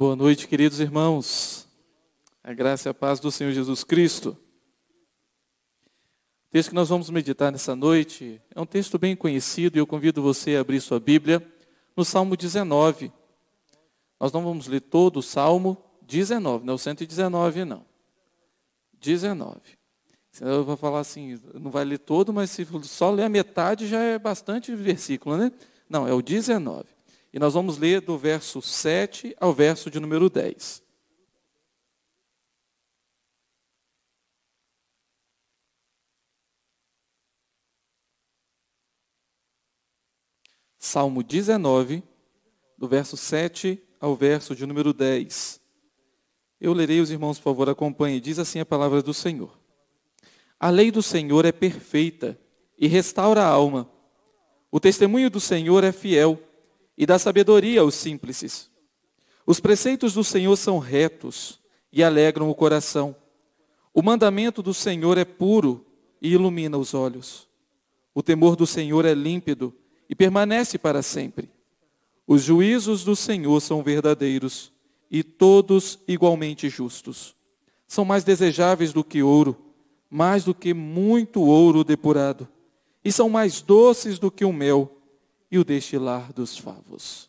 Boa noite, queridos irmãos. A graça e a paz do Senhor Jesus Cristo. O texto que nós vamos meditar nessa noite é um texto bem conhecido e eu convido você a abrir sua Bíblia no Salmo 19. Nós não vamos ler todo o Salmo 19, né? não é o 119 não. 19. Senão eu vou falar assim, não vai ler todo, mas se só ler a metade já é bastante versículo, né? Não, é o 19. E nós vamos ler do verso 7 ao verso de número 10. Salmo 19, do verso 7 ao verso de número 10. Eu lerei, os irmãos, por favor, acompanhem. Diz assim a palavra do Senhor. A lei do Senhor é perfeita e restaura a alma. O testemunho do Senhor é fiel e dá sabedoria aos simples. Os preceitos do Senhor são retos e alegram o coração. O mandamento do Senhor é puro e ilumina os olhos. O temor do Senhor é límpido e permanece para sempre. Os juízos do Senhor são verdadeiros e todos igualmente justos. São mais desejáveis do que ouro, mais do que muito ouro depurado, e são mais doces do que o mel e o destilar dos favos.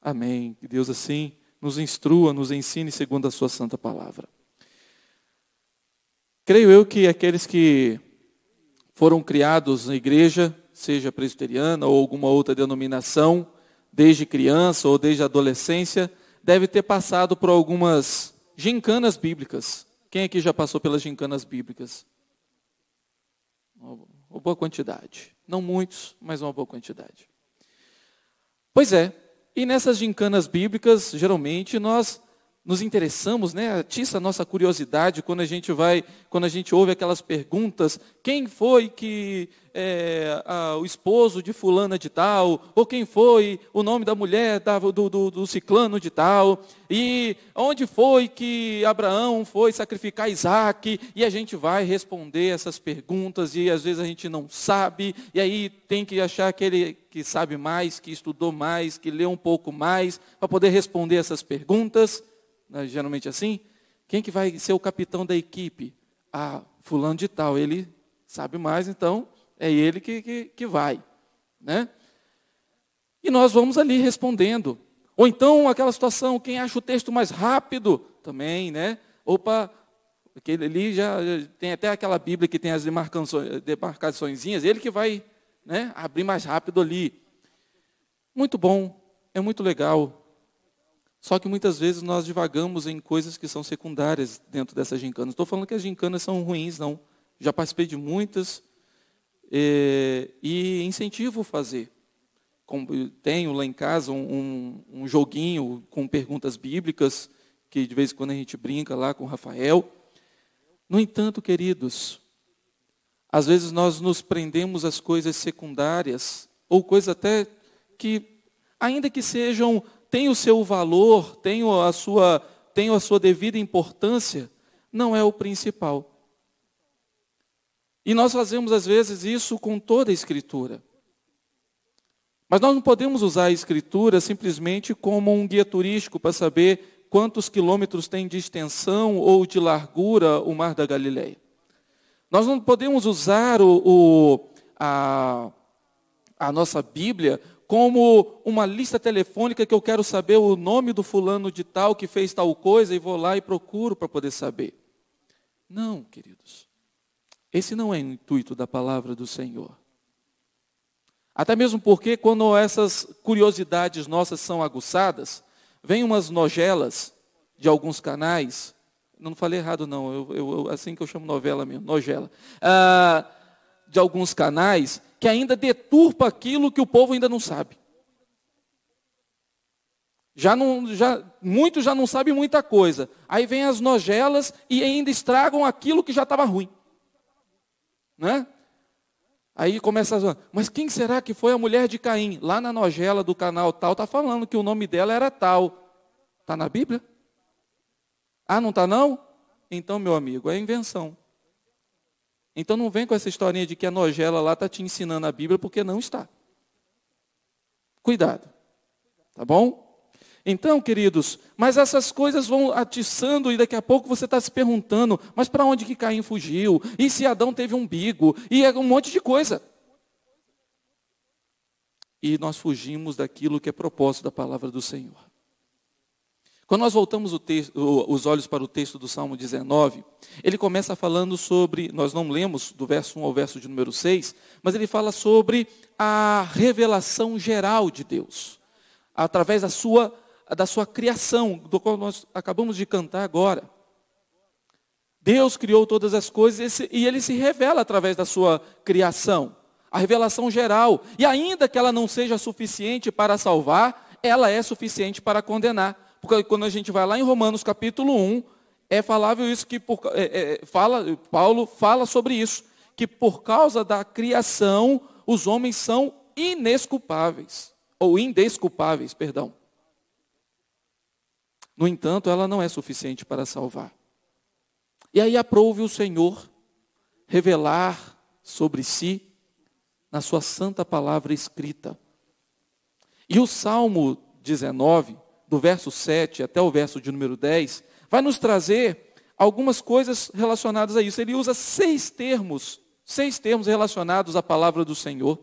Amém. Que Deus assim nos instrua, nos ensine segundo a sua santa palavra. Creio eu que aqueles que foram criados na igreja, seja presbiteriana ou alguma outra denominação, desde criança ou desde adolescência, deve ter passado por algumas gincanas bíblicas. Quem aqui já passou pelas gincanas bíblicas? uma boa quantidade. Não muitos, mas uma boa quantidade. Pois é, e nessas gincanas bíblicas, geralmente nós nos interessamos, né? Atiça a nossa curiosidade quando a gente vai, quando a gente ouve aquelas perguntas: quem foi que é, a, o esposo de fulana de tal? Ou quem foi o nome da mulher da, do, do, do ciclano de tal? E onde foi que Abraão foi sacrificar Isaac? E a gente vai responder essas perguntas e às vezes a gente não sabe, e aí tem que achar aquele que sabe mais, que estudou mais, que leu um pouco mais, para poder responder essas perguntas. Né, geralmente assim, quem que vai ser o capitão da equipe? Ah, fulano de tal, ele sabe mais, então é ele que, que, que vai. Né? E nós vamos ali respondendo. Ou então aquela situação, quem acha o texto mais rápido, também, né? Opa, aquele ali já, já tem até aquela Bíblia que tem as demarcaçõezinhas, ele que vai né, abrir mais rápido ali. Muito bom, é muito legal só que muitas vezes nós divagamos em coisas que são secundárias dentro dessas gincanas. Estou falando que as gincanas são ruins, não. Já participei de muitas é, e incentivo fazer. Como tenho lá em casa um, um, um joguinho com perguntas bíblicas, que de vez em quando a gente brinca lá com o Rafael. No entanto, queridos, às vezes nós nos prendemos às coisas secundárias, ou coisas até que, ainda que sejam tem o seu valor, tem a sua, tem a sua devida importância, não é o principal. E nós fazemos às vezes isso com toda a escritura. Mas nós não podemos usar a escritura simplesmente como um guia turístico para saber quantos quilômetros tem de extensão ou de largura o Mar da Galileia. Nós não podemos usar o, o a, a nossa Bíblia como uma lista telefônica que eu quero saber o nome do fulano de tal que fez tal coisa e vou lá e procuro para poder saber. Não, queridos. Esse não é o intuito da palavra do Senhor. Até mesmo porque, quando essas curiosidades nossas são aguçadas, vem umas nojelas de alguns canais. Não falei errado, não. Eu, eu, assim que eu chamo novela mesmo, nojela Ah, de alguns canais que ainda deturpa aquilo que o povo ainda não sabe. Já não, já, muitos já não sabem muita coisa. Aí vem as nojelas e ainda estragam aquilo que já estava ruim. Né? Aí começa a mas quem será que foi a mulher de Caim? Lá na nojela do canal tal, está falando que o nome dela era tal. Está na Bíblia? Ah, não está não? Então, meu amigo, é invenção. Então não vem com essa historinha de que a nojela lá está te ensinando a Bíblia, porque não está. Cuidado. Tá bom? Então, queridos, mas essas coisas vão atiçando e daqui a pouco você está se perguntando, mas para onde que Caim fugiu? E se Adão teve umbigo? E é um monte de coisa. E nós fugimos daquilo que é propósito da palavra do Senhor. Quando nós voltamos texto, os olhos para o texto do Salmo 19, ele começa falando sobre, nós não lemos do verso 1 ao verso de número 6, mas ele fala sobre a revelação geral de Deus, através da sua, da sua criação, do qual nós acabamos de cantar agora. Deus criou todas as coisas e ele se revela através da sua criação, a revelação geral. E ainda que ela não seja suficiente para salvar, ela é suficiente para condenar porque quando a gente vai lá em Romanos capítulo 1, é falável isso que por, é, é, fala, Paulo fala sobre isso, que por causa da criação os homens são inesculpáveis, ou indesculpáveis, perdão. No entanto, ela não é suficiente para salvar. E aí aprouve o Senhor revelar sobre si na sua santa palavra escrita. E o Salmo 19, do verso 7 até o verso de número 10, vai nos trazer algumas coisas relacionadas a isso. Ele usa seis termos, seis termos relacionados à palavra do Senhor,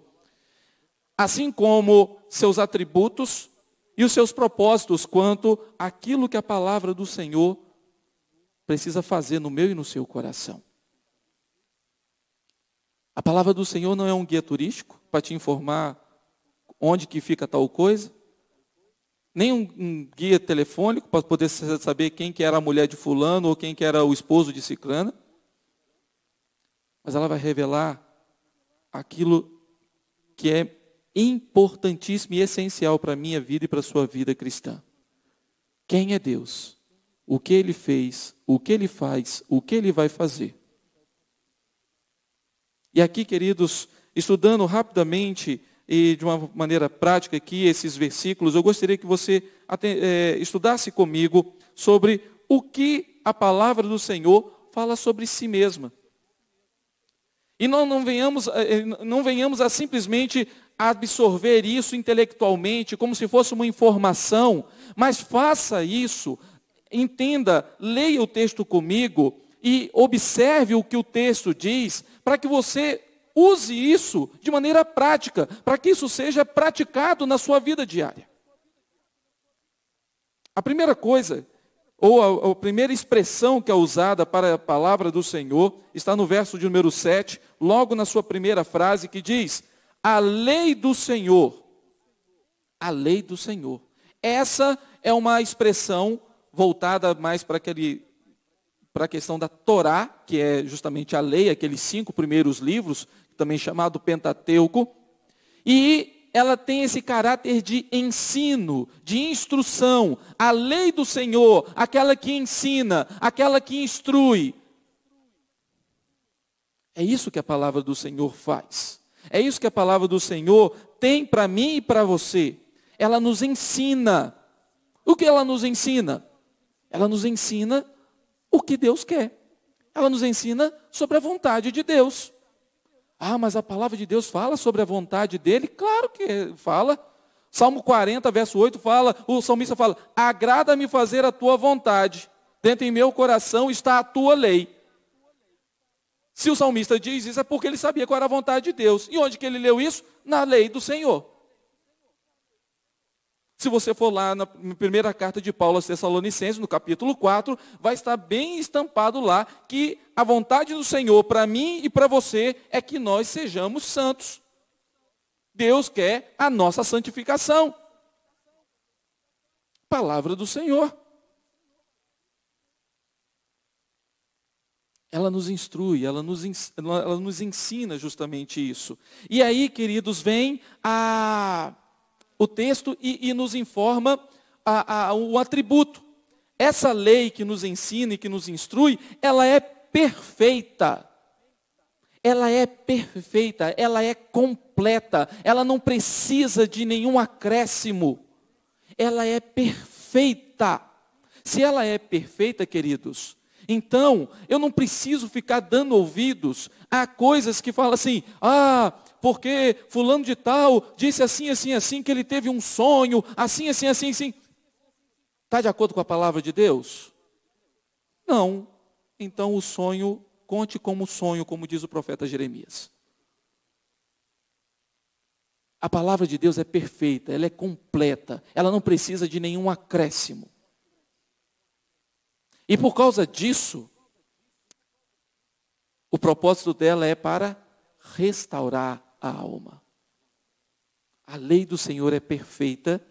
assim como seus atributos e os seus propósitos quanto aquilo que a palavra do Senhor precisa fazer no meu e no seu coração. A palavra do Senhor não é um guia turístico para te informar onde que fica tal coisa nem um, um guia telefônico para poder saber quem que era a mulher de fulano ou quem que era o esposo de ciclana. Mas ela vai revelar aquilo que é importantíssimo e essencial para a minha vida e para a sua vida cristã. Quem é Deus? O que ele fez? O que ele faz? O que ele vai fazer? E aqui, queridos, estudando rapidamente e de uma maneira prática aqui esses versículos, eu gostaria que você eh, estudasse comigo sobre o que a palavra do Senhor fala sobre si mesma. E nós não, venhamos, eh, eh, não venhamos a simplesmente absorver isso intelectualmente, como se fosse uma informação, mas faça isso, entenda, leia o texto comigo e observe o que o texto diz, para que você Use isso de maneira prática, para que isso seja praticado na sua vida diária. A primeira coisa, ou a, a, primeira expressão que é usada para a palavra do Senhor, está no verso de número 7, logo na sua primeira frase, que diz: A lei do Senhor. A lei do Senhor. Essa é uma expressão voltada mais para aquele para a questão da Torá, que é justamente a lei, aqueles cinco primeiros livros também chamado Pentateuco, e ela tem esse caráter de ensino, de instrução, a lei do Senhor, aquela que ensina, aquela que instrui. É isso que a palavra do Senhor faz. É isso que a palavra do Senhor tem para mim e para você. Ela nos ensina. O que ela nos ensina? Ela nos ensina o que Deus quer. Ela nos ensina sobre a vontade de Deus. Ah, mas a palavra de Deus fala sobre a vontade dele? Claro que fala. Salmo 40, verso 8 fala, o salmista fala: "Agrada-me fazer a tua vontade. Dentro em meu coração está a tua lei." Se o salmista diz isso é porque ele sabia qual era a vontade de Deus. E onde que ele leu isso? Na lei do Senhor. Se você for lá na primeira carta de Paulo aos Tessalonicenses, no capítulo 4, vai estar bem estampado lá que a vontade do Senhor para mim e para você é que nós sejamos santos. Deus quer a nossa santificação. Palavra do Senhor. Ela nos instrui, ela nos, ela nos ensina justamente isso. E aí, queridos, vem a o texto e, e nos informa a, a, o atributo. Essa lei que nos ensina e que nos instrui, ela é perfeita. Ela é perfeita, ela é completa, ela não precisa de nenhum acréscimo. Ela é perfeita. Se ela é perfeita, queridos, então, eu não preciso ficar dando ouvidos a coisas que falam assim, ah, porque fulano de tal disse assim, assim, assim, que ele teve um sonho, assim, assim, assim, assim. Está de acordo com a palavra de Deus? Não. Então o sonho, conte como sonho, como diz o profeta Jeremias. A palavra de Deus é perfeita, ela é completa, ela não precisa de nenhum acréscimo. E por causa disso, o propósito dela é para restaurar a alma. A lei do Senhor é perfeita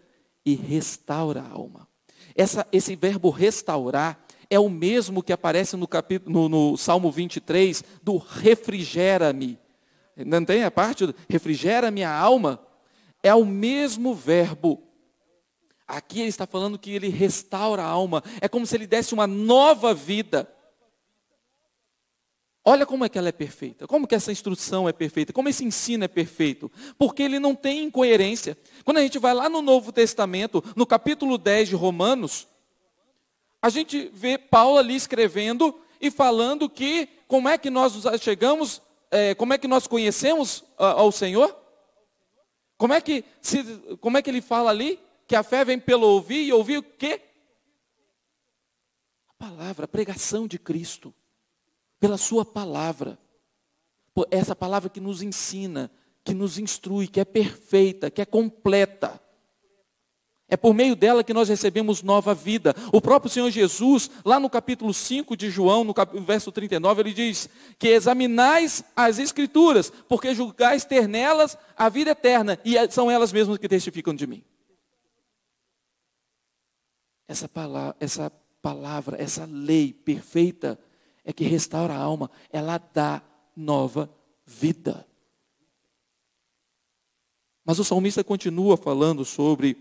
e restaura a alma. Essa, esse verbo restaurar é o mesmo que aparece no, capítulo, no, no Salmo 23 do refrigera-me. Não tem a parte do refrigera minha alma? É o mesmo verbo Aqui ele está falando que ele restaura a alma. É como se ele desse uma nova vida. Olha como é que ela é perfeita, como que essa instrução é perfeita, como esse ensino é perfeito, porque ele não tem incoerência. Quando a gente vai lá no Novo Testamento, no capítulo 10 de Romanos, a gente vê Paulo ali escrevendo e falando que como é que nós chegamos, é, como é que nós conhecemos ah, ao Senhor? Como é que, se, como é que ele fala ali? que a fé vem pelo ouvir e ouvir o quê? A palavra, a pregação de Cristo, pela sua palavra. Essa palavra que nos ensina, que nos instrui, que é perfeita, que é completa. É por meio dela que nós recebemos nova vida. O próprio Senhor Jesus, lá no capítulo 5 de João, no verso 39, ele diz que examinais as escrituras, porque julgais ter nelas a vida eterna, e são elas mesmas que testificam de mim. Essa palavra, essa palavra, essa lei perfeita é que restaura a alma, ela dá nova vida. Mas o salmista continua falando sobre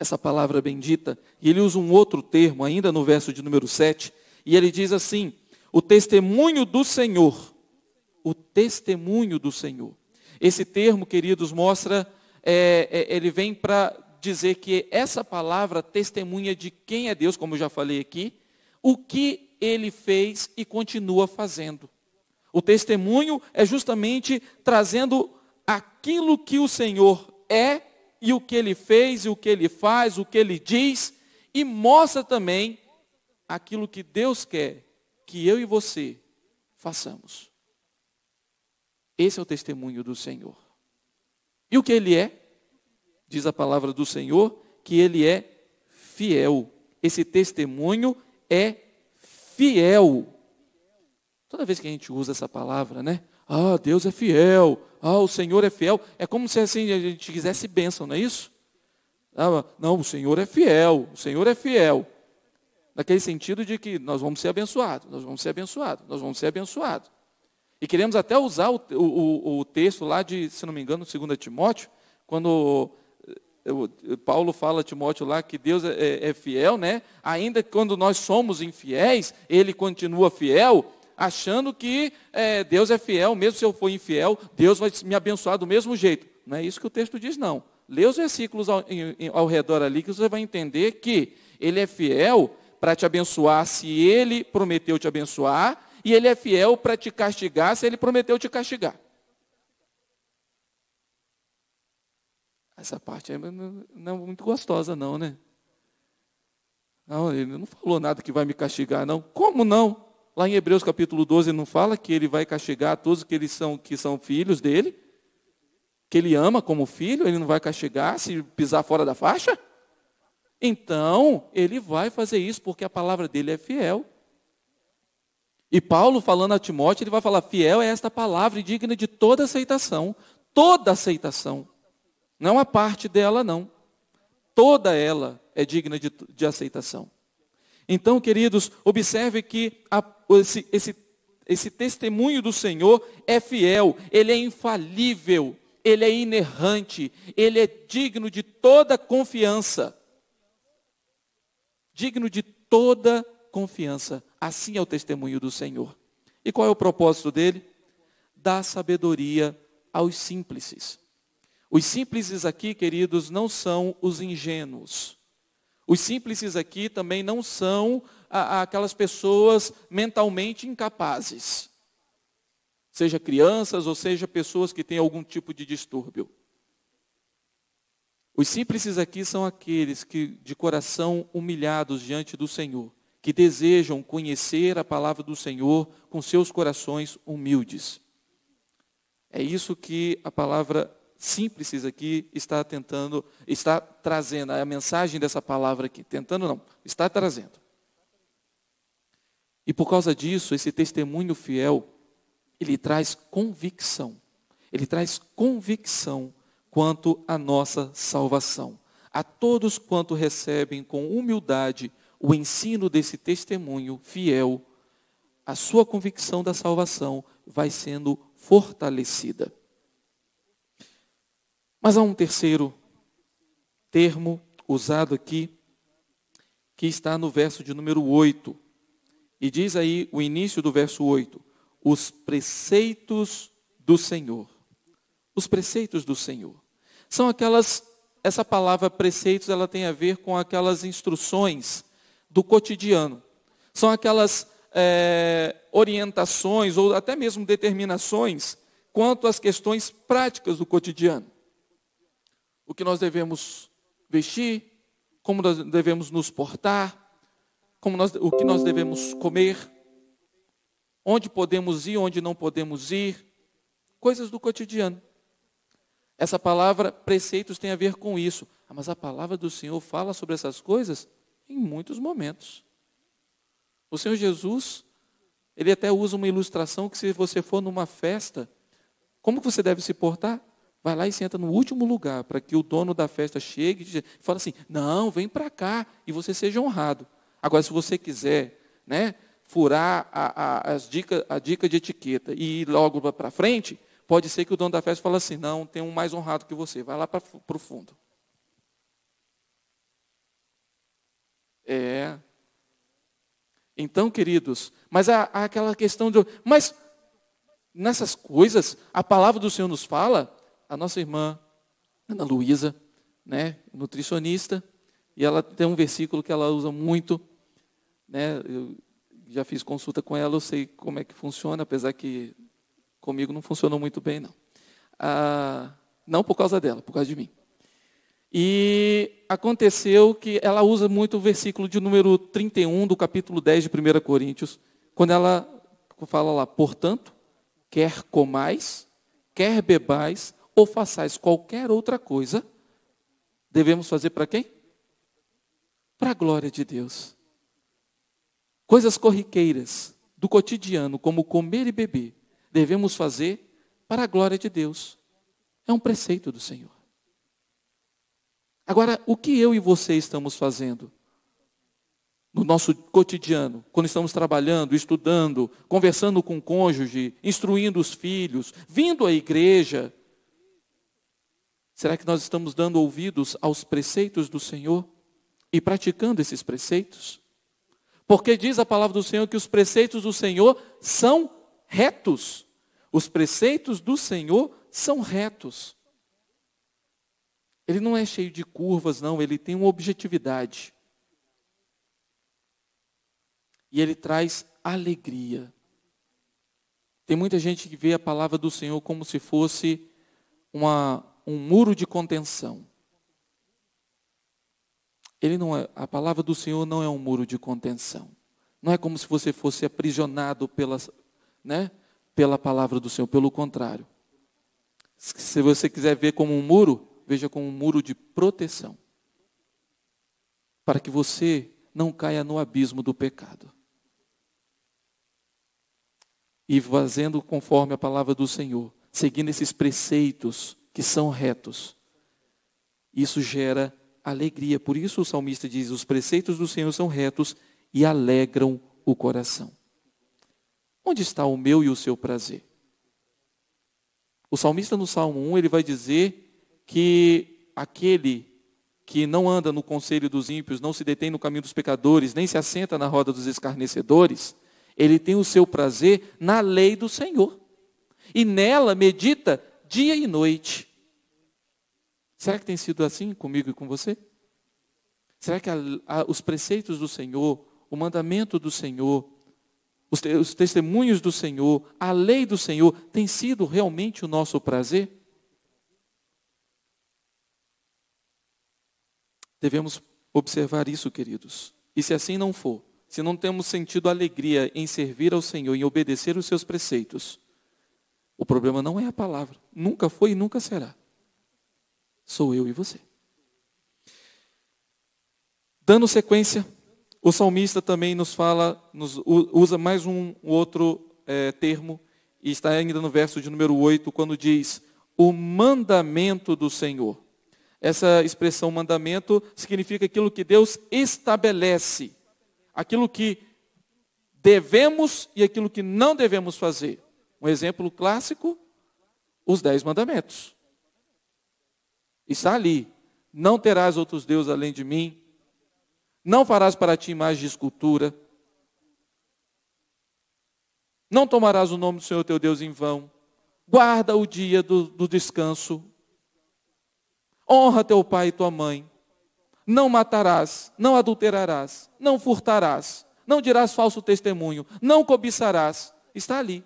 essa palavra bendita, e ele usa um outro termo ainda no verso de número 7, e ele diz assim: o testemunho do Senhor, o testemunho do Senhor. Esse termo, queridos, mostra, é, é, ele vem para dizer que essa palavra testemunha de quem é Deus, como eu já falei aqui, o que ele fez e continua fazendo. O testemunho é justamente trazendo aquilo que o Senhor é e o que ele fez e o que ele faz, o que ele diz e mostra também aquilo que Deus quer que eu e você façamos. Esse é o testemunho do Senhor. E o que ele é? diz a palavra do Senhor, que ele é fiel. Esse testemunho é fiel. Toda vez que a gente usa essa palavra, né? Ah, Deus é fiel. Ah, o Senhor é fiel. É como se assim a gente quisesse bênção, não é isso? Ah, não, o Senhor é fiel. O Senhor é fiel. Naquele sentido de que nós vamos ser abençoados, nós vamos ser abençoados, nós vamos ser abençoados. E queremos até usar o, o, o texto lá de, se não me engano, 2 Timóteo, quando Paulo fala a Timóteo lá que Deus é, é, é fiel, né? Ainda quando nós somos infiéis, ele continua fiel, achando que é, Deus é fiel, mesmo se eu for infiel, Deus vai me abençoar do mesmo jeito. Não é isso que o texto diz, não. Lê os versículos ao, em, ao redor ali que você vai entender que ele é fiel para te abençoar se ele prometeu te abençoar, e ele é fiel para te castigar se ele prometeu te castigar. Essa parte aí não é muito gostosa, não, né? Não, ele não falou nada que vai me castigar, não. Como não? Lá em Hebreus capítulo 12 não fala que ele vai castigar todos que são, que são filhos dele? Que ele ama como filho, ele não vai castigar se pisar fora da faixa? Então, ele vai fazer isso porque a palavra dele é fiel. E Paulo falando a Timóteo, ele vai falar: "Fiel é esta palavra e digna de toda aceitação, toda aceitação". Não a parte dela, não. Toda ela é digna de, de aceitação. Então, queridos, observe que a, esse, esse, esse testemunho do Senhor é fiel, ele é infalível, ele é inerrante, ele é digno de toda confiança. Digno de toda confiança. Assim é o testemunho do Senhor. E qual é o propósito dele? Dar sabedoria aos simples. Os simples aqui, queridos, não são os ingênuos. Os simples aqui também não são a, a aquelas pessoas mentalmente incapazes. Seja crianças ou seja pessoas que têm algum tipo de distúrbio. Os simples aqui são aqueles que, de coração humilhados diante do Senhor, que desejam conhecer a palavra do Senhor com seus corações humildes. É isso que a palavra simples aqui está tentando, está trazendo, a mensagem dessa palavra aqui, tentando não, está trazendo. E por causa disso, esse testemunho fiel, ele traz convicção. Ele traz convicção quanto à nossa salvação. A todos quanto recebem com humildade o ensino desse testemunho fiel, a sua convicção da salvação vai sendo fortalecida. Mas há um terceiro termo usado aqui, que está no verso de número 8. E diz aí o início do verso 8: Os preceitos do Senhor. Os preceitos do Senhor. São aquelas, essa palavra preceitos, ela tem a ver com aquelas instruções do cotidiano. São aquelas é, orientações ou até mesmo determinações quanto às questões práticas do cotidiano o que nós devemos vestir, como nós devemos nos portar, como nós, o que nós devemos comer, onde podemos ir, onde não podemos ir, coisas do cotidiano. Essa palavra preceitos tem a ver com isso. Ah, mas a palavra do Senhor fala sobre essas coisas em muitos momentos. O Senhor Jesus, ele até usa uma ilustração que se você for numa festa, como você deve se portar? Vai lá e senta no último lugar, para que o dono da festa chegue e fala assim: não, vem para cá e você seja honrado. Agora, se você quiser né, furar a, a, as dica, a dica de etiqueta e ir logo para frente, pode ser que o dono da festa fale assim: não, tem um mais honrado que você, vai lá para o fundo. É. Então, queridos, mas há, há aquela questão de. Mas nessas coisas, a palavra do Senhor nos fala a nossa irmã Ana Luísa, né, nutricionista, e ela tem um versículo que ela usa muito, né, eu já fiz consulta com ela, eu sei como é que funciona, apesar que comigo não funcionou muito bem, não. Ah, não por causa dela, por causa de mim. E aconteceu que ela usa muito o versículo de número 31 do capítulo 10 de 1 Coríntios, quando ela fala lá, portanto, quer comais, quer bebais, ou façais qualquer outra coisa, devemos fazer para quem? Para a glória de Deus. Coisas corriqueiras do cotidiano, como comer e beber, devemos fazer para a glória de Deus. É um preceito do Senhor. Agora, o que eu e você estamos fazendo no nosso cotidiano, quando estamos trabalhando, estudando, conversando com o cônjuge, instruindo os filhos, vindo à igreja, Será que nós estamos dando ouvidos aos preceitos do Senhor e praticando esses preceitos? Porque diz a palavra do Senhor que os preceitos do Senhor são retos. Os preceitos do Senhor são retos. Ele não é cheio de curvas, não, ele tem uma objetividade. E ele traz alegria. Tem muita gente que vê a palavra do Senhor como se fosse uma um muro de contenção. Ele não é, a palavra do Senhor não é um muro de contenção. Não é como se você fosse aprisionado pela, né, pela palavra do Senhor, pelo contrário. Se você quiser ver como um muro, veja como um muro de proteção. Para que você não caia no abismo do pecado. E fazendo conforme a palavra do Senhor, seguindo esses preceitos que são retos. Isso gera alegria. Por isso o salmista diz: Os preceitos do Senhor são retos e alegram o coração. Onde está o meu e o seu prazer? O salmista no Salmo 1, ele vai dizer que aquele que não anda no conselho dos ímpios, não se detém no caminho dos pecadores, nem se assenta na roda dos escarnecedores, ele tem o seu prazer na lei do Senhor. E nela medita dia e noite. Será que tem sido assim comigo e com você? Será que a, a, os preceitos do Senhor, o mandamento do Senhor, os, te, os testemunhos do Senhor, a lei do Senhor, tem sido realmente o nosso prazer? Devemos observar isso, queridos. E se assim não for, se não temos sentido alegria em servir ao Senhor, em obedecer os seus preceitos, o problema não é a palavra, nunca foi e nunca será. Sou eu e você. Dando sequência, o salmista também nos fala, nos, usa mais um outro é, termo, e está ainda no verso de número 8, quando diz: O mandamento do Senhor. Essa expressão mandamento significa aquilo que Deus estabelece, aquilo que devemos e aquilo que não devemos fazer. Um exemplo clássico, os dez mandamentos. Está ali. Não terás outros deuses além de mim. Não farás para ti imagem de escultura. Não tomarás o nome do Senhor teu Deus em vão. Guarda o dia do, do descanso. Honra teu pai e tua mãe. Não matarás, não adulterarás, não furtarás, não dirás falso testemunho, não cobiçarás. Está ali.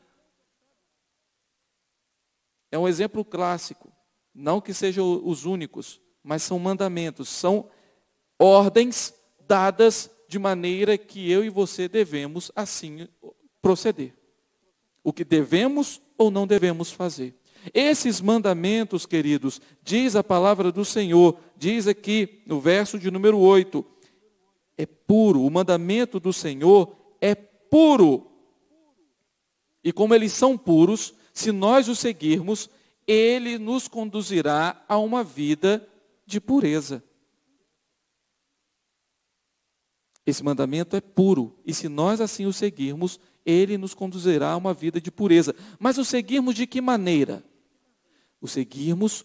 É um exemplo clássico. Não que sejam os únicos, mas são mandamentos, são ordens dadas de maneira que eu e você devemos assim proceder. O que devemos ou não devemos fazer. Esses mandamentos, queridos, diz a palavra do Senhor, diz aqui no verso de número 8, é puro, o mandamento do Senhor é puro. E como eles são puros, se nós o seguirmos, ele nos conduzirá a uma vida de pureza. Esse mandamento é puro, e se nós assim o seguirmos, ele nos conduzirá a uma vida de pureza. Mas o seguirmos de que maneira? O seguirmos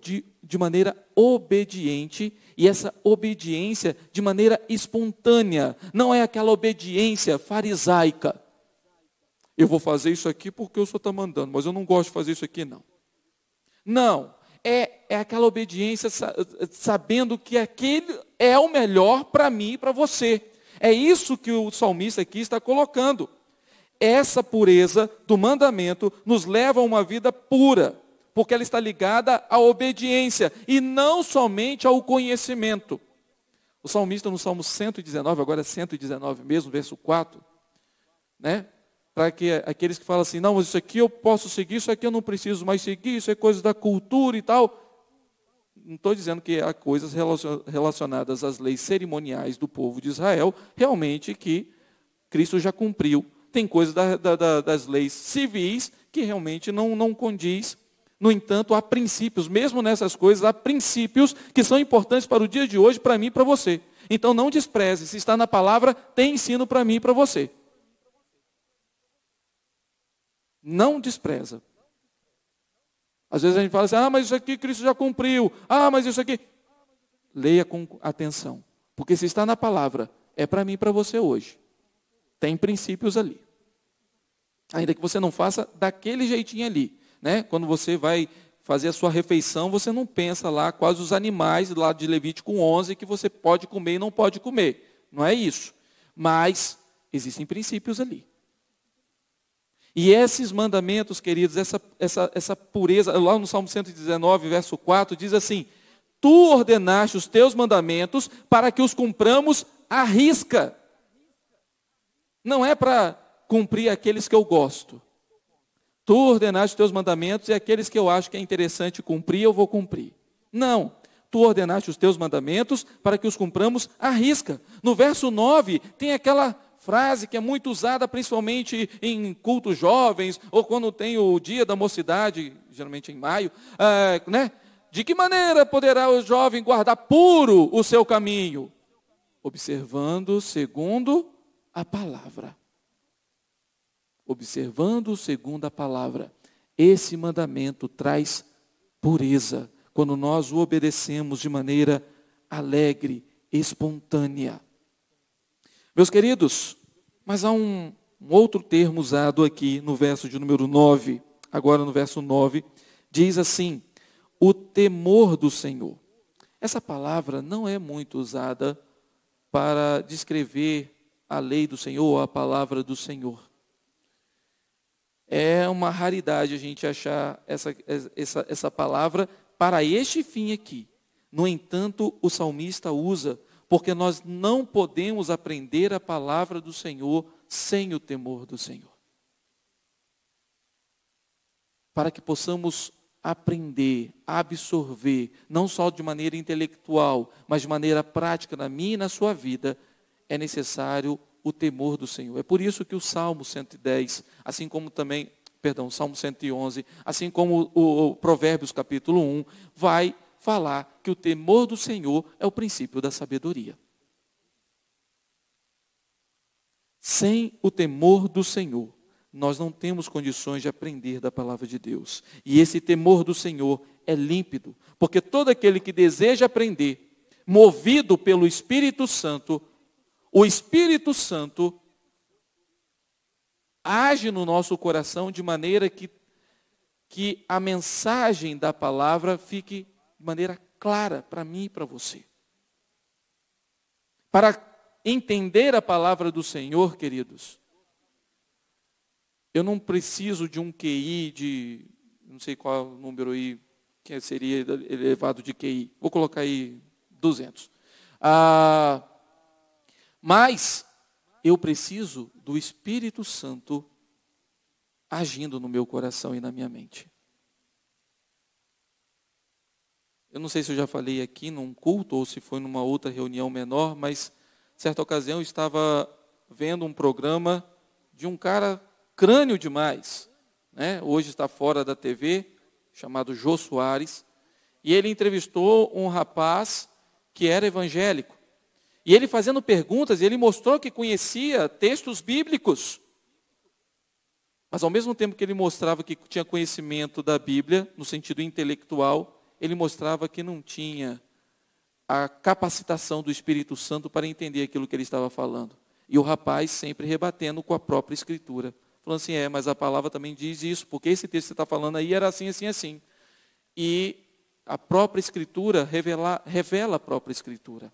de, de maneira obediente, e essa obediência de maneira espontânea, não é aquela obediência farisaica. Eu vou fazer isso aqui porque o senhor está mandando, mas eu não gosto de fazer isso aqui, não. Não, é, é aquela obediência sabendo que aquele é o melhor para mim e para você. É isso que o salmista aqui está colocando. Essa pureza do mandamento nos leva a uma vida pura, porque ela está ligada à obediência e não somente ao conhecimento. O salmista no Salmo 119, agora é 119 mesmo, verso 4, né? para que aqueles que falam assim, não, mas isso aqui eu posso seguir, isso aqui eu não preciso mais seguir, isso é coisa da cultura e tal. Não estou dizendo que há coisas relacionadas às leis cerimoniais do povo de Israel, realmente que Cristo já cumpriu. Tem coisas da, da, das leis civis que realmente não, não condiz. No entanto, há princípios, mesmo nessas coisas, há princípios que são importantes para o dia de hoje, para mim e para você. Então não despreze, se está na palavra, tem ensino para mim e para você. Não despreza. Às vezes a gente fala assim, ah, mas isso aqui Cristo já cumpriu. Ah, mas isso aqui. Leia com atenção. Porque se está na palavra, é para mim e para você hoje. Tem princípios ali. Ainda que você não faça daquele jeitinho ali. Né? Quando você vai fazer a sua refeição, você não pensa lá quais os animais lá de Levítico 11 que você pode comer e não pode comer. Não é isso. Mas existem princípios ali. E esses mandamentos, queridos, essa, essa, essa pureza, lá no Salmo 119, verso 4, diz assim: Tu ordenaste os teus mandamentos para que os cumpramos à risca. Não é para cumprir aqueles que eu gosto. Tu ordenaste os teus mandamentos e aqueles que eu acho que é interessante cumprir, eu vou cumprir. Não. Tu ordenaste os teus mandamentos para que os cumpramos à risca. No verso 9, tem aquela frase que é muito usada principalmente em cultos jovens, ou quando tem o dia da mocidade, geralmente em maio, é, né? De que maneira poderá o jovem guardar puro o seu caminho? Observando segundo a palavra. Observando segundo a palavra. Esse mandamento traz pureza quando nós o obedecemos de maneira alegre, espontânea. Meus queridos, mas há um, um outro termo usado aqui no verso de número 9, agora no verso 9, diz assim: o temor do Senhor. Essa palavra não é muito usada para descrever a lei do Senhor ou a palavra do Senhor. É uma raridade a gente achar essa, essa, essa palavra para este fim aqui. No entanto, o salmista usa porque nós não podemos aprender a palavra do Senhor sem o temor do Senhor. Para que possamos aprender, absorver, não só de maneira intelectual, mas de maneira prática na minha e na sua vida, é necessário o temor do Senhor. É por isso que o Salmo 110, assim como também, perdão, Salmo 111, assim como o, o Provérbios capítulo 1, vai falar que o temor do Senhor é o princípio da sabedoria. Sem o temor do Senhor, nós não temos condições de aprender da palavra de Deus. E esse temor do Senhor é límpido, porque todo aquele que deseja aprender, movido pelo Espírito Santo, o Espírito Santo age no nosso coração de maneira que, que a mensagem da palavra fique de maneira clara para mim e para você. Para entender a palavra do Senhor, queridos, eu não preciso de um QI de, não sei qual número aí, que seria elevado de QI, vou colocar aí 200. Ah, mas eu preciso do Espírito Santo agindo no meu coração e na minha mente. Eu não sei se eu já falei aqui num culto ou se foi numa outra reunião menor, mas certa ocasião eu estava vendo um programa de um cara crânio demais, né? Hoje está fora da TV, chamado Jô Soares, e ele entrevistou um rapaz que era evangélico. E ele fazendo perguntas, ele mostrou que conhecia textos bíblicos. Mas ao mesmo tempo que ele mostrava que tinha conhecimento da Bíblia, no sentido intelectual, ele mostrava que não tinha a capacitação do Espírito Santo para entender aquilo que ele estava falando. E o rapaz sempre rebatendo com a própria escritura. Falando assim, é, mas a palavra também diz isso, porque esse texto que você está falando aí era assim, assim, assim. E a própria escritura revela, revela a própria escritura.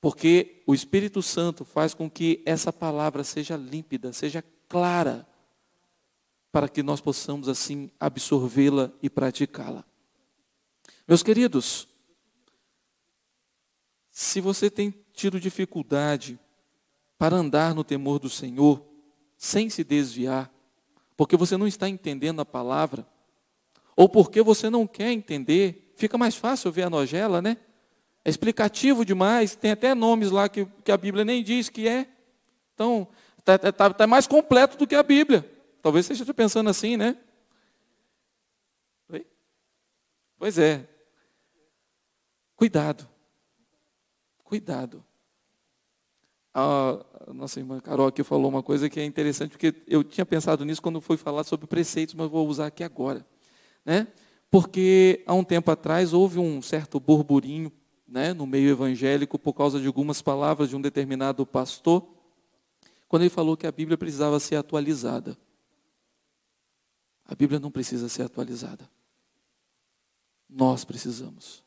Porque o Espírito Santo faz com que essa palavra seja límpida, seja clara para que nós possamos assim absorvê-la e praticá-la. Meus queridos, se você tem tido dificuldade para andar no temor do Senhor, sem se desviar, porque você não está entendendo a palavra, ou porque você não quer entender, fica mais fácil ver a nojela, né? É explicativo demais, tem até nomes lá que, que a Bíblia nem diz que é. Então, está tá, tá, tá mais completo do que a Bíblia. Talvez você esteja pensando assim, né? Oi? Pois é. Cuidado. Cuidado. A nossa irmã Carol aqui falou uma coisa que é interessante, porque eu tinha pensado nisso quando fui falar sobre preceitos, mas vou usar aqui agora. Né? Porque há um tempo atrás houve um certo burburinho né, no meio evangélico por causa de algumas palavras de um determinado pastor, quando ele falou que a Bíblia precisava ser atualizada. A Bíblia não precisa ser atualizada. Nós precisamos.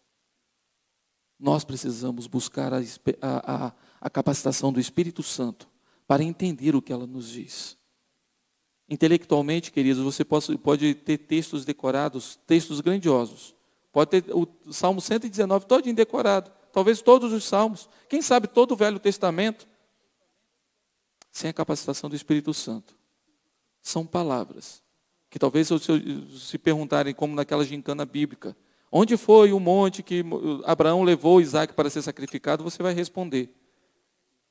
Nós precisamos buscar a, a, a capacitação do Espírito Santo para entender o que ela nos diz. Intelectualmente, queridos, você pode, pode ter textos decorados, textos grandiosos. Pode ter o Salmo 119 todo decorado, talvez todos os salmos, quem sabe todo o Velho Testamento, sem a capacitação do Espírito Santo. São palavras que talvez se perguntarem como naquela gincana bíblica, onde foi o monte que Abraão levou Isaac para ser sacrificado, você vai responder.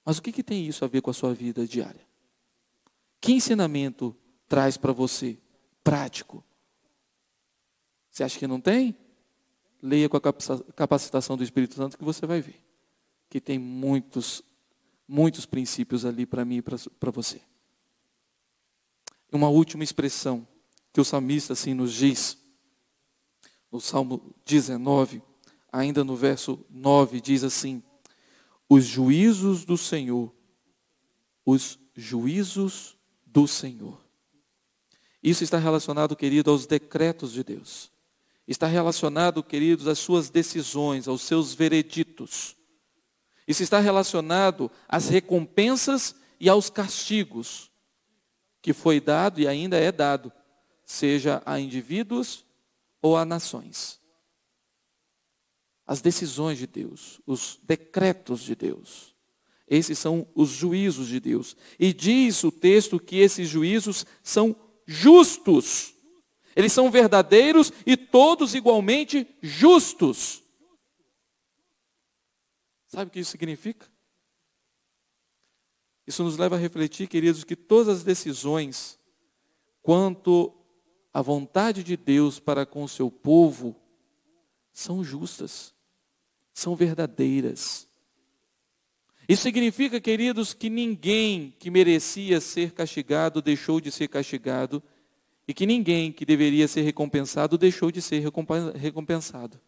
Mas o que, que tem isso a ver com a sua vida diária? Que ensinamento traz para você, prático? Você acha que não tem? Leia com a capacitação do Espírito Santo que você vai ver. Que tem muitos, muitos princípios ali para mim e para você. Uma última expressão que o salmista assim nos diz. No Salmo 19, ainda no verso 9, diz assim: Os juízos do Senhor, os juízos do Senhor. Isso está relacionado, querido, aos decretos de Deus. Está relacionado, queridos, às suas decisões, aos seus vereditos. Isso está relacionado às recompensas e aos castigos que foi dado e ainda é dado seja a indivíduos ou a nações. As decisões de Deus, os decretos de Deus, esses são os juízos de Deus. E diz o texto que esses juízos são justos. Eles são verdadeiros e todos igualmente justos. Sabe o que isso significa? Isso nos leva a refletir, queridos, que todas as decisões quanto a vontade de Deus para com o seu povo são justas, são verdadeiras. Isso significa, queridos, que ninguém que merecia ser castigado deixou de ser castigado e que ninguém que deveria ser recompensado deixou de ser recompensado.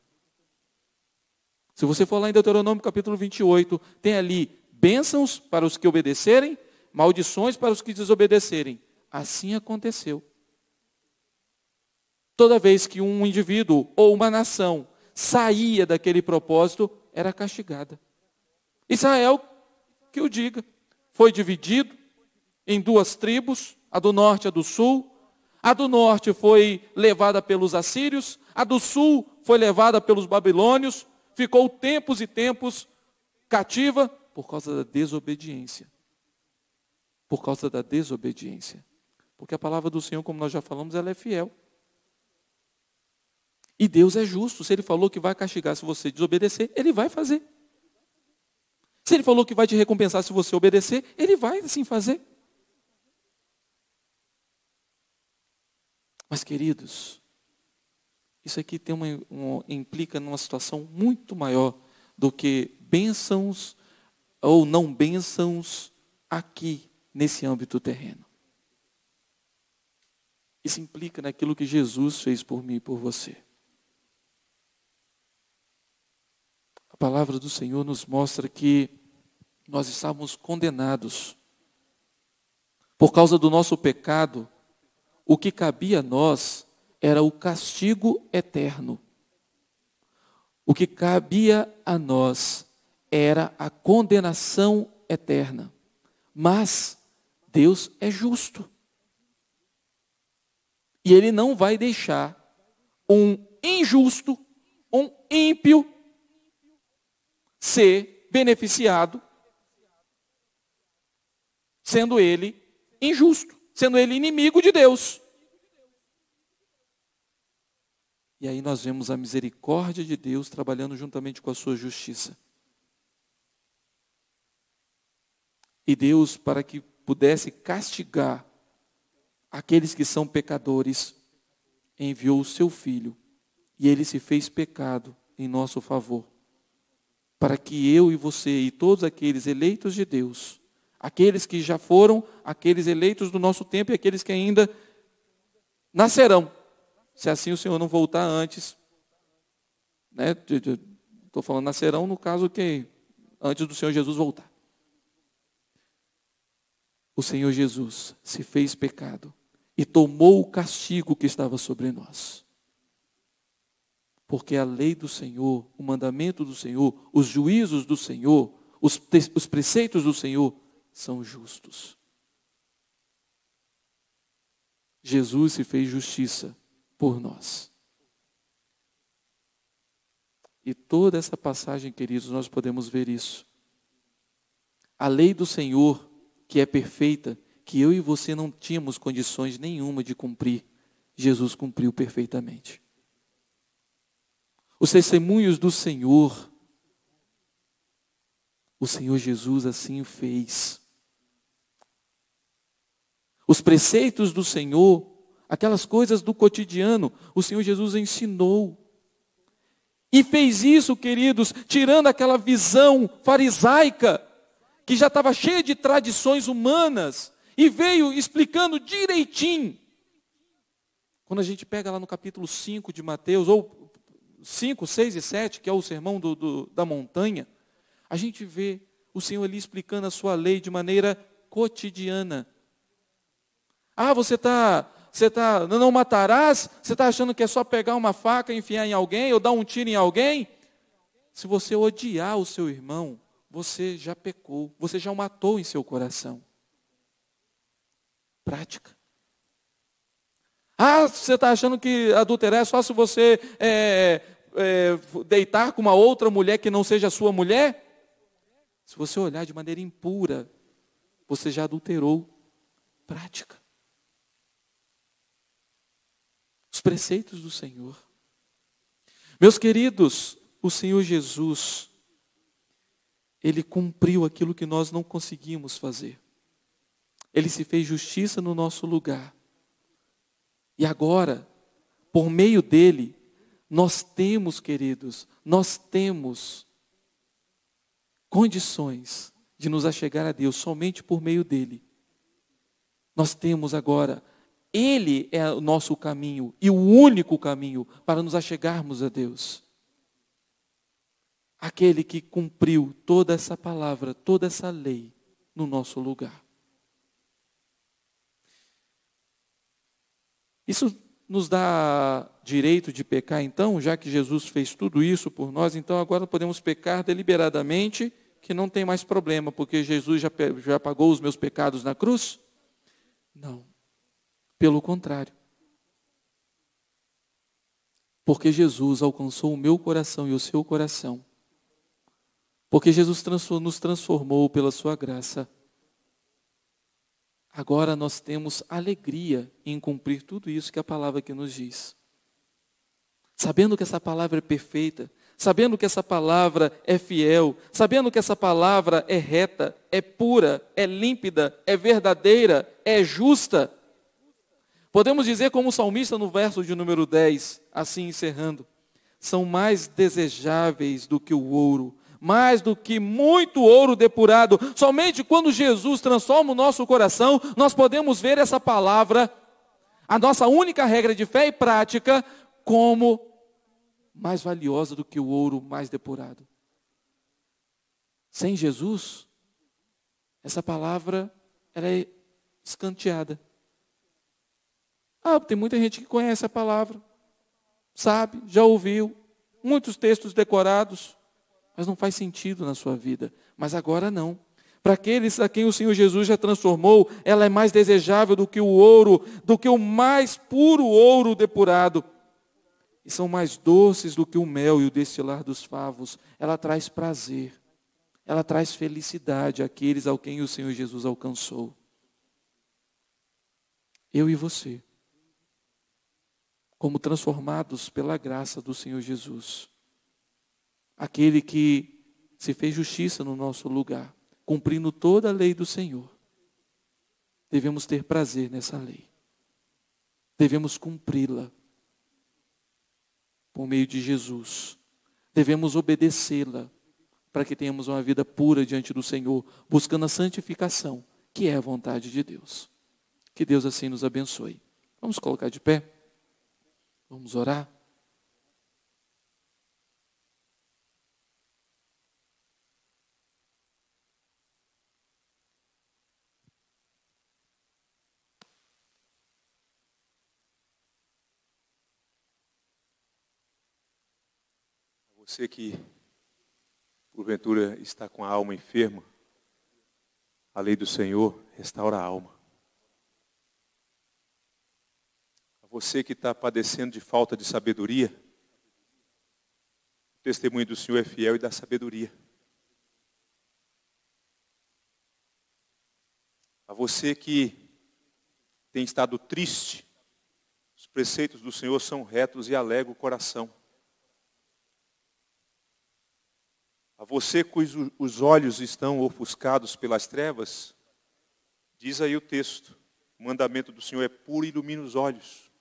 Se você for lá em Deuteronômio capítulo 28, tem ali bênçãos para os que obedecerem, maldições para os que desobedecerem. Assim aconteceu. Toda vez que um indivíduo ou uma nação saía daquele propósito, era castigada. Israel, que o diga, foi dividido em duas tribos, a do norte e a do sul. A do norte foi levada pelos assírios, a do sul foi levada pelos babilônios, ficou tempos e tempos cativa por causa da desobediência. Por causa da desobediência. Porque a palavra do Senhor, como nós já falamos, ela é fiel. E Deus é justo. Se Ele falou que vai castigar se você desobedecer, Ele vai fazer. Se Ele falou que vai te recompensar se você obedecer, Ele vai sim fazer. Mas, queridos, isso aqui tem uma, uma, implica numa situação muito maior do que bênçãos ou não bênçãos aqui, nesse âmbito terreno. Isso implica naquilo que Jesus fez por mim e por você. A palavra do Senhor nos mostra que nós estávamos condenados. Por causa do nosso pecado, o que cabia a nós era o castigo eterno. O que cabia a nós era a condenação eterna. Mas Deus é justo. E Ele não vai deixar um injusto, um ímpio, ser beneficiado, sendo ele injusto, sendo ele inimigo de Deus. E aí nós vemos a misericórdia de Deus trabalhando juntamente com a sua justiça. E Deus, para que pudesse castigar aqueles que são pecadores, enviou o seu filho, e ele se fez pecado em nosso favor para que eu e você e todos aqueles eleitos de Deus, aqueles que já foram, aqueles eleitos do nosso tempo e aqueles que ainda nascerão, se assim o Senhor não voltar antes, né? Estou falando nascerão no caso que antes do Senhor Jesus voltar. O Senhor Jesus se fez pecado e tomou o castigo que estava sobre nós porque a lei do Senhor, o mandamento do Senhor, os juízos do Senhor, os, os preceitos do Senhor são justos. Jesus se fez justiça por nós. E toda essa passagem, queridos, nós podemos ver isso. A lei do Senhor, que é perfeita, que eu e você não tínhamos condições nenhuma de cumprir, Jesus cumpriu perfeitamente os testemunhos do Senhor. O Senhor Jesus assim fez. Os preceitos do Senhor, aquelas coisas do cotidiano, o Senhor Jesus ensinou. E fez isso, queridos, tirando aquela visão farisaica, que já estava cheia de tradições humanas, e veio explicando direitinho. Quando a gente pega lá no capítulo 5 de Mateus, ou 5, 6 e 7, que é o sermão do, do, da montanha, a gente vê o Senhor ali explicando a sua lei de maneira cotidiana. Ah, você está, você tá, não matarás? Você está achando que é só pegar uma faca e enfiar em alguém ou dar um tiro em alguém? Se você odiar o seu irmão, você já pecou, você já o matou em seu coração. Prática. Ah, você está achando que adulterar é só se você é, é, deitar com uma outra mulher que não seja sua mulher? Se você olhar de maneira impura, você já adulterou prática. Os preceitos do Senhor. Meus queridos, o Senhor Jesus, ele cumpriu aquilo que nós não conseguimos fazer. Ele se fez justiça no nosso lugar. E agora, por meio dele, nós temos, queridos, nós temos condições de nos achegar a Deus somente por meio dele. Nós temos agora, ele é o nosso caminho e o único caminho para nos achegarmos a Deus. Aquele que cumpriu toda essa palavra, toda essa lei no nosso lugar. Isso nos dá direito de pecar, então, já que Jesus fez tudo isso por nós, então agora podemos pecar deliberadamente, que não tem mais problema, porque Jesus já, já pagou os meus pecados na cruz? Não. Pelo contrário. Porque Jesus alcançou o meu coração e o seu coração. Porque Jesus nos transformou pela sua graça. Agora nós temos alegria em cumprir tudo isso que a palavra que nos diz. Sabendo que essa palavra é perfeita, sabendo que essa palavra é fiel, sabendo que essa palavra é reta, é pura, é límpida, é verdadeira, é justa. Podemos dizer, como o salmista no verso de número 10, assim encerrando: são mais desejáveis do que o ouro, mais do que muito ouro depurado. Somente quando Jesus transforma o nosso coração, nós podemos ver essa palavra, a nossa única regra de fé e prática, como mais valiosa do que o ouro mais depurado. Sem Jesus, essa palavra era é escanteada. Ah, tem muita gente que conhece a palavra, sabe, já ouviu, muitos textos decorados, mas não faz sentido na sua vida. Mas agora não. Para aqueles a quem o Senhor Jesus já transformou, ela é mais desejável do que o ouro, do que o mais puro ouro depurado. E são mais doces do que o mel e o destilar dos favos. Ela traz prazer. Ela traz felicidade àqueles a quem o Senhor Jesus alcançou. Eu e você, como transformados pela graça do Senhor Jesus aquele que se fez justiça no nosso lugar, cumprindo toda a lei do Senhor. Devemos ter prazer nessa lei. Devemos cumpri-la por meio de Jesus. Devemos obedecê-la para que tenhamos uma vida pura diante do Senhor, buscando a santificação, que é a vontade de Deus. Que Deus assim nos abençoe. Vamos colocar de pé? Vamos orar? Você que, porventura, está com a alma enferma, a lei do Senhor restaura a alma. A você que está padecendo de falta de sabedoria, o testemunho do Senhor é fiel e dá sabedoria. A você que tem estado triste, os preceitos do Senhor são retos e alegam o coração. A você cujos olhos estão ofuscados pelas trevas, diz aí o texto: o mandamento do Senhor é puro e ilumina os olhos.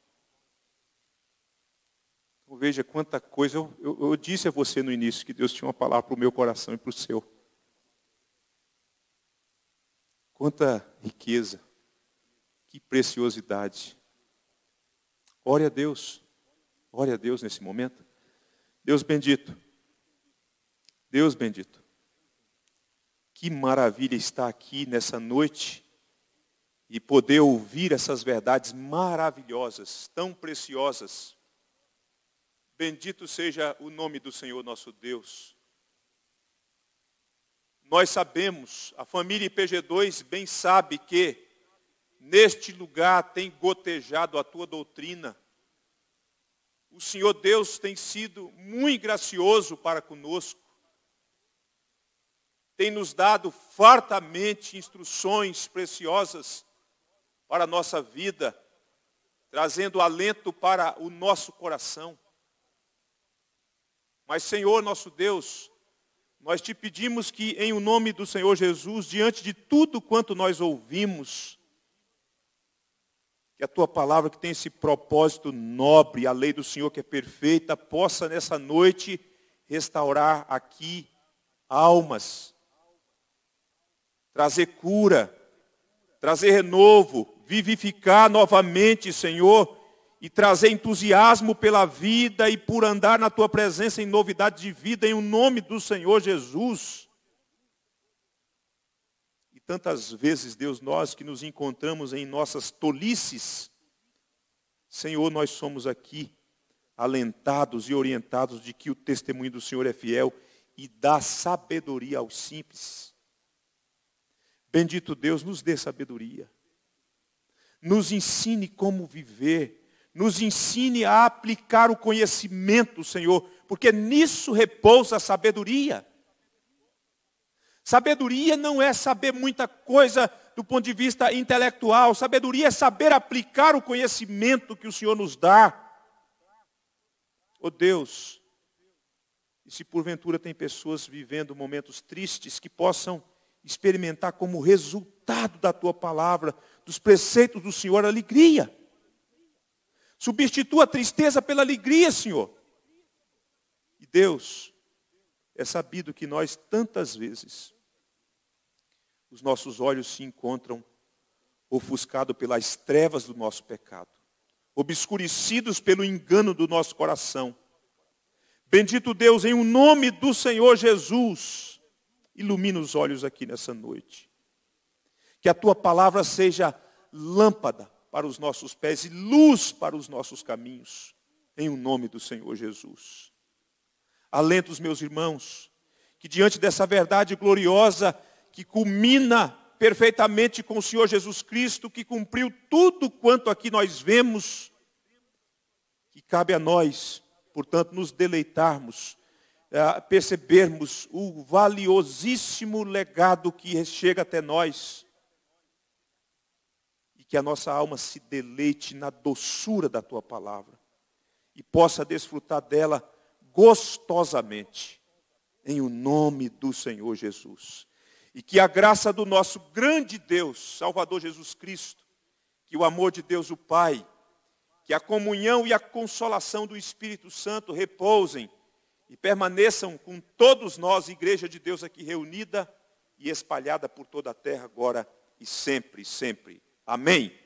Então, veja quanta coisa. Eu, eu, eu disse a você no início que Deus tinha uma palavra para o meu coração e para o seu. Quanta riqueza, que preciosidade. Ore a Deus, ore a Deus nesse momento. Deus bendito. Deus bendito. Que maravilha estar aqui nessa noite e poder ouvir essas verdades maravilhosas, tão preciosas. Bendito seja o nome do Senhor nosso Deus. Nós sabemos, a família IPG2 bem sabe que neste lugar tem gotejado a tua doutrina. O Senhor Deus tem sido muito gracioso para conosco tem nos dado fartamente instruções preciosas para a nossa vida, trazendo alento para o nosso coração. Mas, Senhor nosso Deus, nós te pedimos que, em o nome do Senhor Jesus, diante de tudo quanto nós ouvimos, que a tua palavra, que tem esse propósito nobre, a lei do Senhor que é perfeita, possa nessa noite restaurar aqui almas, trazer cura, trazer renovo, vivificar novamente, Senhor, e trazer entusiasmo pela vida e por andar na tua presença em novidade de vida, em o nome do Senhor Jesus. E tantas vezes, Deus, nós que nos encontramos em nossas tolices, Senhor, nós somos aqui alentados e orientados de que o testemunho do Senhor é fiel e dá sabedoria aos simples. Bendito Deus, nos dê sabedoria. Nos ensine como viver. Nos ensine a aplicar o conhecimento, Senhor, porque nisso repousa a sabedoria. Sabedoria não é saber muita coisa do ponto de vista intelectual. Sabedoria é saber aplicar o conhecimento que o Senhor nos dá. Oh Deus, e se porventura tem pessoas vivendo momentos tristes que possam experimentar como resultado da tua palavra, dos preceitos do Senhor, alegria. Substitua a tristeza pela alegria, Senhor. E Deus, é sabido que nós tantas vezes os nossos olhos se encontram ofuscados pelas trevas do nosso pecado, obscurecidos pelo engano do nosso coração. Bendito Deus, em o um nome do Senhor Jesus, Ilumina os olhos aqui nessa noite. Que a tua palavra seja lâmpada para os nossos pés e luz para os nossos caminhos, em o nome do Senhor Jesus. Alento os meus irmãos, que diante dessa verdade gloriosa que culmina perfeitamente com o Senhor Jesus Cristo, que cumpriu tudo quanto aqui nós vemos, que cabe a nós, portanto, nos deleitarmos é, percebermos o valiosíssimo legado que chega até nós. E que a nossa alma se deleite na doçura da tua palavra e possa desfrutar dela gostosamente, em o nome do Senhor Jesus. E que a graça do nosso grande Deus, Salvador Jesus Cristo, que o amor de Deus o Pai, que a comunhão e a consolação do Espírito Santo repousem e permaneçam com todos nós, Igreja de Deus aqui reunida e espalhada por toda a terra, agora e sempre, sempre. Amém.